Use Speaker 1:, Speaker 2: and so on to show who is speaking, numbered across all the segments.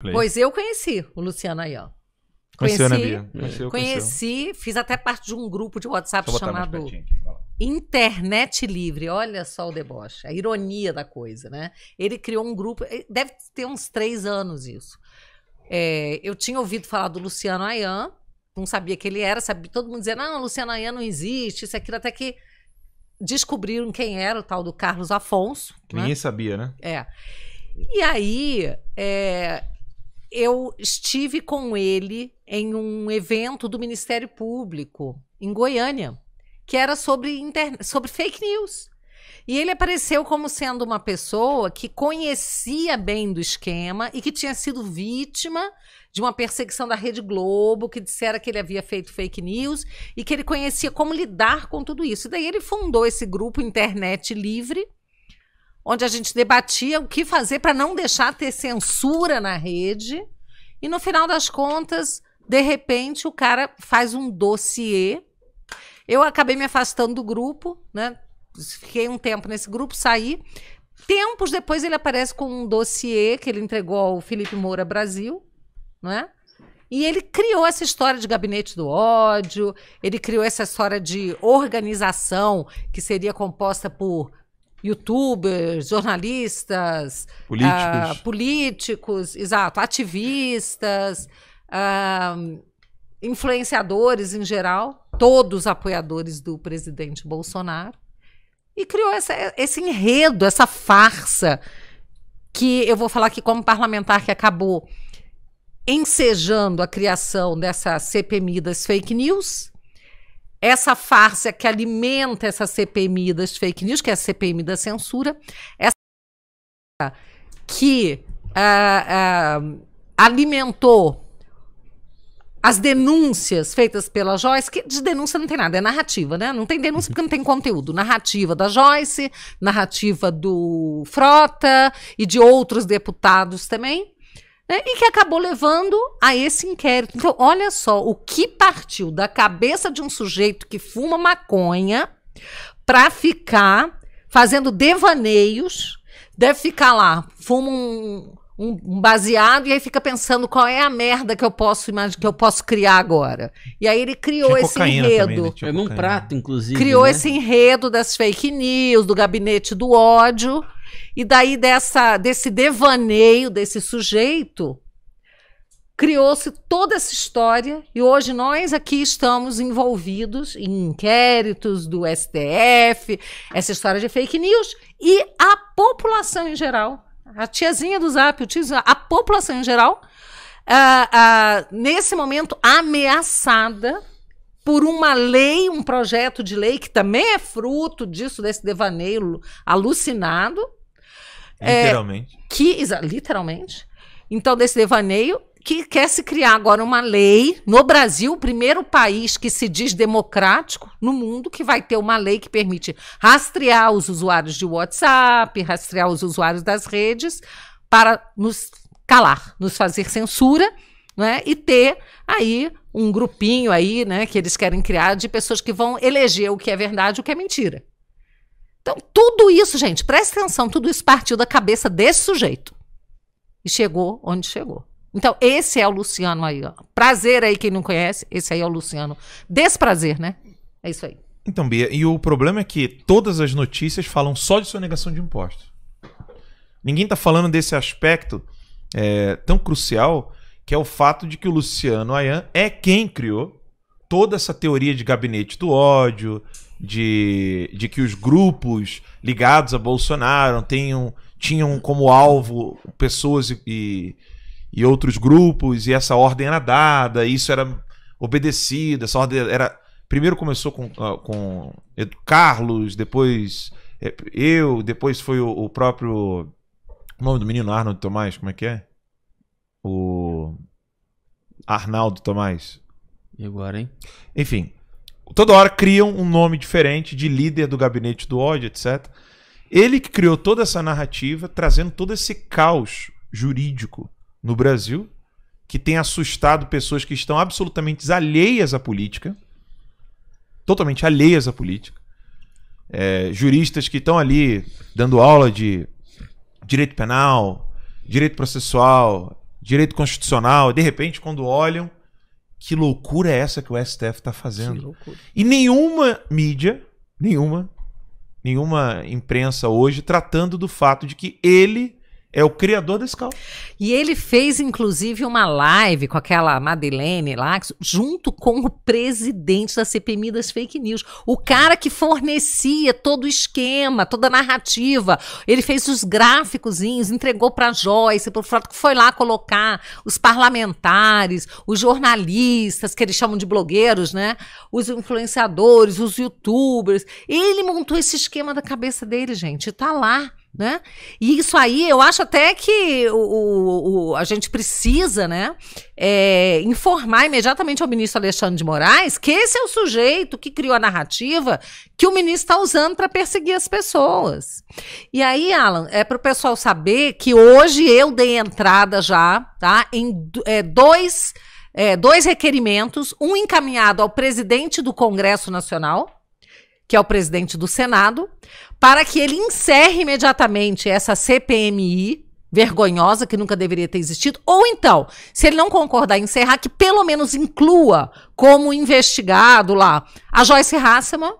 Speaker 1: Play. Pois
Speaker 2: eu conheci o Luciano aí, ó. Né,
Speaker 1: conheci, Ana Bia. Conheci, conheci,
Speaker 2: fiz até parte de um grupo de WhatsApp chamado Internet Livre. Olha só o deboche, a ironia da coisa, né? Ele criou um grupo, eh, deve ter uns três anos isso. É, eu tinha ouvido falar do Luciano Ayan, não sabia que ele era, sabia, todo mundo dizia, não, ah, Luciano Ayan não existe, isso, aquilo, até que descobriram quem era o tal do Carlos Afonso. Que né?
Speaker 1: ninguém sabia, né?
Speaker 2: É. E aí, é, eu estive com ele em um evento do Ministério Público em Goiânia, que era sobre, sobre fake news. E ele apareceu como sendo uma pessoa que conhecia bem do esquema e que tinha sido vítima de uma perseguição da Rede Globo, que dissera que ele havia feito fake news e que ele conhecia como lidar com tudo isso. E daí ele fundou esse grupo Internet Livre, onde a gente debatia o que fazer para não deixar ter censura na rede. E no final das contas, de repente, o cara faz um dossiê. Eu acabei me afastando do grupo, né? Fiquei um tempo nesse grupo, saí. Tempos depois ele aparece com um dossiê que ele entregou ao Felipe Moura Brasil, não é? E ele criou essa história de gabinete do ódio, ele criou essa história de organização que seria composta por youtubers, jornalistas, políticos, ah, políticos exato, ativistas, ah, influenciadores em geral, todos apoiadores do presidente Bolsonaro, e criou essa, esse enredo, essa farsa que eu vou falar que como parlamentar que acabou ensejando a criação dessa CPMI das fake news essa farsa que alimenta essa CPMI das fake news, que é a CPMI da censura, essa que uh, uh, alimentou as denúncias feitas pela Joyce, que de denúncia não tem nada, é narrativa, né? Não tem denúncia porque não tem conteúdo. Narrativa da Joyce, narrativa do Frota e de outros deputados também né, e que acabou levando a esse inquérito. Então, olha só o que partiu da cabeça de um sujeito que fuma maconha para ficar fazendo devaneios, deve ficar lá, fuma um, um, baseado e aí fica pensando qual é a merda que eu posso que eu posso criar agora. E aí ele criou Tinha esse enredo. Também, né? num prato, inclusive. Criou né? esse enredo das fake news, do gabinete do ódio. E daí dessa, desse devaneio desse sujeito, criou-se toda essa história e hoje nós aqui estamos envolvidos em inquéritos do STF, essa história de fake news e a população em geral, a tiazinha do Zap, o tiazinho, a população em geral, ah, ah, nesse momento ameaçada por uma lei, um projeto de lei que também é fruto disso, desse devaneio alucinado, é, literalmente. É, que, literalmente. Então, desse devaneio, que quer se criar agora uma lei no Brasil, o primeiro país que se diz democrático no mundo, que vai ter uma lei que permite rastrear os usuários de WhatsApp, rastrear os usuários das redes, para nos calar, nos fazer censura, né? E ter aí um grupinho aí, né, que eles querem criar de pessoas que vão eleger o que é verdade e o que é mentira. Então, tudo isso, gente, presta atenção, tudo isso partiu da cabeça desse sujeito. E chegou onde chegou. Então, esse é o Luciano aí, ó. Prazer aí, quem não conhece, esse aí é o Luciano. Desprazer, né? É isso aí.
Speaker 1: Então, Bia, e o problema é que todas as notícias falam só de sonegação de impostos. Ninguém está falando desse aspecto é, tão crucial que é o fato de que o Luciano Ayan é quem criou toda essa teoria de gabinete do ódio, de, de que os grupos ligados a Bolsonaro tenham, tinham como alvo pessoas e, e outros grupos, e essa ordem era dada, isso era obedecido, essa ordem era. Primeiro começou com, ah, com Carlos, depois eh, eu, depois foi o, o próprio. O nome do menino Arnold Tomás, como é que é? O. Arnaldo Tomás. E agora, hein? Enfim, toda hora criam um nome diferente de líder do gabinete do ódio, etc. Ele que criou toda essa narrativa, trazendo todo esse caos jurídico no Brasil, que tem assustado pessoas que estão absolutamente alheias à política, totalmente alheias à política. É, juristas que estão ali dando aula de direito penal, direito processual, direito constitucional, de repente, quando olham, que loucura é essa que o STF está fazendo? E nenhuma mídia, nenhuma, nenhuma imprensa hoje tratando do fato de que ele é o criador desse carro.
Speaker 2: E ele fez, inclusive, uma live com aquela Madeleine lá, junto com o presidente da CPMI das fake news. O cara que fornecia todo o esquema, toda a narrativa. Ele fez os gráficozinhos, entregou para Joyce, que foi lá colocar os parlamentares, os jornalistas, que eles chamam de blogueiros, né? Os influenciadores, os youtubers. Ele montou esse esquema da cabeça dele, gente. Está lá. Né? E isso aí eu acho até que o, o, o a gente precisa né, é, informar imediatamente ao ministro Alexandre de Moraes que esse é o sujeito que criou a narrativa que o ministro está usando para perseguir as pessoas. E aí, Alan, é para o pessoal saber que hoje eu dei entrada já tá, em é, dois, é, dois requerimentos: um encaminhado ao presidente do Congresso Nacional que é o presidente do Senado, para que ele encerre imediatamente essa CPMI vergonhosa que nunca deveria ter existido, ou então, se ele não concordar em encerrar, que pelo menos inclua como investigado lá a Joyce Hasselman,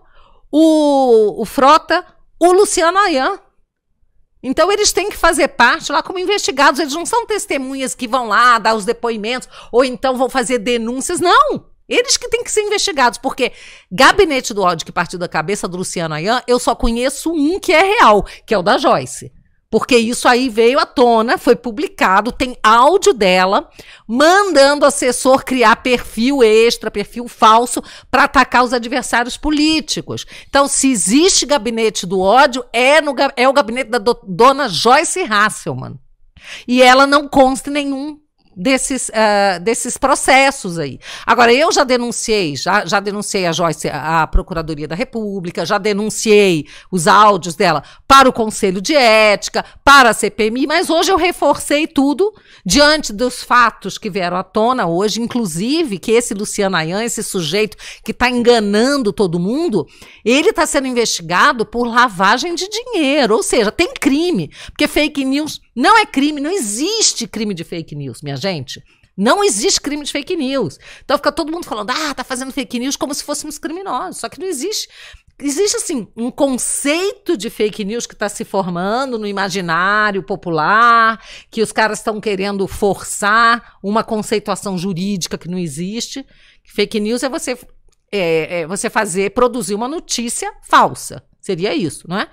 Speaker 2: o, o Frota, o Luciano Ayan. Então eles têm que fazer parte lá como investigados, eles não são testemunhas que vão lá dar os depoimentos ou então vão fazer denúncias, não. Eles que têm que ser investigados, porque gabinete do ódio que partiu da cabeça do Luciano Ayan, eu só conheço um que é real, que é o da Joyce. Porque isso aí veio à tona, foi publicado, tem áudio dela mandando assessor criar perfil extra, perfil falso, para atacar os adversários políticos. Então, se existe gabinete do ódio, é, no, é o gabinete da do, dona Joyce Hasselman. E ela não consta em nenhum desses, uh, desses processos aí. Agora, eu já denunciei, já, já denunciei a Joyce à Procuradoria da República, já denunciei os áudios dela para o Conselho de Ética, para a CPMI, mas hoje eu reforcei tudo diante dos fatos que vieram à tona hoje, inclusive que esse Luciano Ayan, esse sujeito que está enganando todo mundo, ele está sendo investigado por lavagem de dinheiro, ou seja, tem crime, porque fake news não é crime, não existe crime de fake news, minha gente. Não existe crime de fake news. Então fica todo mundo falando, ah, tá fazendo fake news como se fôssemos criminosos. Só que não existe. Existe, assim, um conceito de fake news que está se formando no imaginário popular, que os caras estão querendo forçar uma conceituação jurídica que não existe. Fake news é você, é, é você fazer, produzir uma notícia falsa. Seria isso, não é?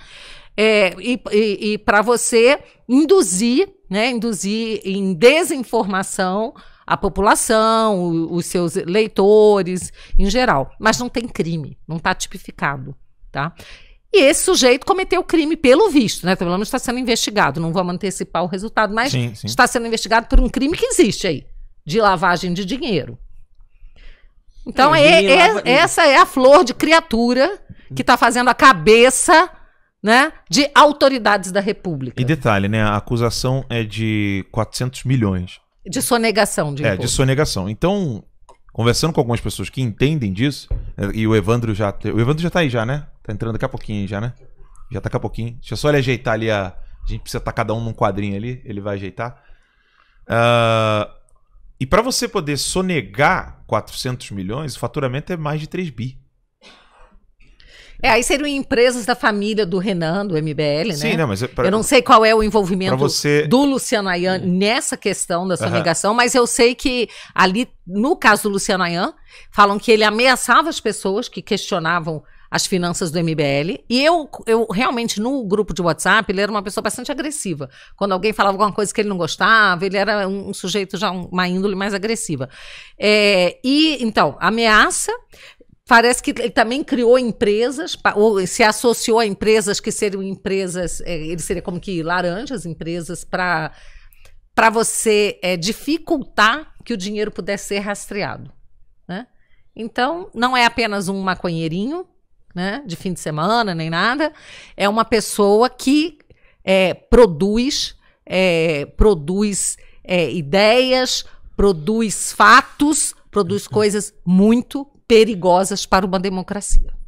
Speaker 2: é, e, e, e para você induzir, né, induzir em desinformação a população, os seus leitores em geral. Mas não tem crime, não está tipificado. Tá? E esse sujeito cometeu crime, pelo visto, né? Pelo menos está sendo investigado. Não vamos antecipar o resultado, mas sim, sim. está sendo investigado por um crime que existe aí, de lavagem de dinheiro. Então, é, é, essa é a flor de criatura que está fazendo a cabeça né, de autoridades da República. E
Speaker 1: detalhe, né, a acusação é de 400 milhões.
Speaker 2: De sonegação de imposto. É, de
Speaker 1: sonegação. Então, conversando com algumas pessoas que entendem disso, e o Evandro já. O Evandro já tá aí já, né? Tá entrando daqui a pouquinho já, né? Já tá daqui a pouquinho. Deixa eu só ele ajeitar ali a. A gente precisa estar cada um num quadrinho ali, ele vai ajeitar. Uh, e para você poder sonegar 400 milhões, o faturamento é mais de 3 bi.
Speaker 2: É, aí seriam empresas da família do Renan, do MBL, né? Sim, não, mas... É pra... Eu não sei qual é o envolvimento você... do Luciano Ayan nessa questão da sua uhum. mas eu sei que ali, no caso do Luciano Ayan, falam que ele ameaçava as pessoas que questionavam as finanças do MBL. E eu, eu realmente, no grupo de WhatsApp, ele era uma pessoa bastante agressiva. Quando alguém falava alguma coisa que ele não gostava, ele era um, um sujeito já, um, uma índole mais agressiva. É, e, então, ameaça. Parece que ele também criou empresas, ou se associou a empresas que seriam empresas, é, ele seria como que laranjas, empresas para para você é, dificultar que o dinheiro pudesse ser rastreado. Né? Então, não é apenas um maconheirinho né, de fim de semana, nem nada, é uma pessoa que é, produz, é, produz é, ideias, produz fatos, produz coisas muito perigosas para uma democracia.